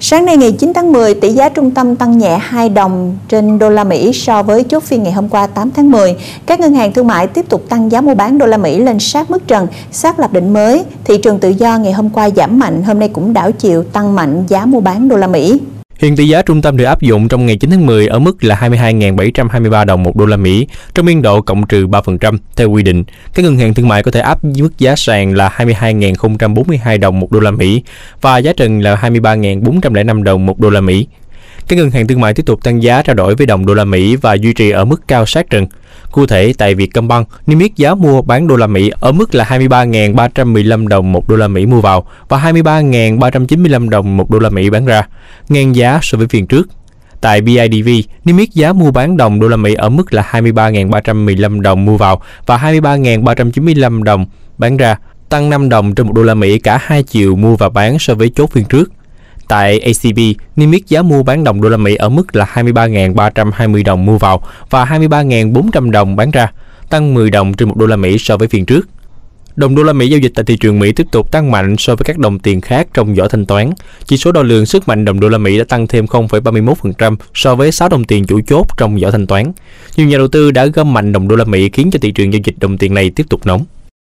Sáng nay ngày 9 tháng 10, tỷ giá trung tâm tăng nhẹ 2 đồng trên đô la Mỹ so với chốt phiên ngày hôm qua 8 tháng 10. Các ngân hàng thương mại tiếp tục tăng giá mua bán đô la Mỹ lên sát mức trần, xác lập đỉnh mới. Thị trường tự do ngày hôm qua giảm mạnh, hôm nay cũng đảo chiều tăng mạnh giá mua bán đô la Mỹ. Hiện tỷ giá trung tâm được áp dụng trong ngày 9 tháng 10 ở mức là 22.723 đồng 1 đô la Mỹ trong biên độ cộng trừ 3% theo quy định. Các ngân hàng thương mại có thể áp mức giá sàn là 22.042 đồng 1 đô la Mỹ và giá trần là 23.405 đồng 1 đô la Mỹ. Các ngân hàng thương mại tiếp tục tăng giá trao đổi với đồng đô la Mỹ và duy trì ở mức cao sát trần. Cụ thể tại Vietcombank niêm yết giá mua bán đô la Mỹ ở mức là 23.315 đồng một đô la Mỹ mua vào và 23.395 đồng một đô la Mỹ bán ra, ngang giá so với phiên trước. Tại BIDV, niêm yết giá mua bán đồng đô la Mỹ ở mức là 23.315 đồng mua vào và 23.395 đồng bán ra, tăng 5 đồng trên một đô la Mỹ cả hai chiều mua và bán so với chốt phiên trước. Tại ACB, niêm yết giá mua bán đồng đô la Mỹ ở mức là 23.320 đồng mua vào và 23.400 đồng bán ra, tăng 10 đồng trên một đô la Mỹ so với phiên trước. Đồng đô la Mỹ giao dịch tại thị trường Mỹ tiếp tục tăng mạnh so với các đồng tiền khác trong giỏ thanh toán. Chỉ số đo lường sức mạnh đồng đô la Mỹ đã tăng thêm 0,31% so với 6 đồng tiền chủ chốt trong giỏ thanh toán. Nhiều nhà đầu tư đã gom mạnh đồng đô la Mỹ khiến cho thị trường giao dịch đồng tiền này tiếp tục nóng.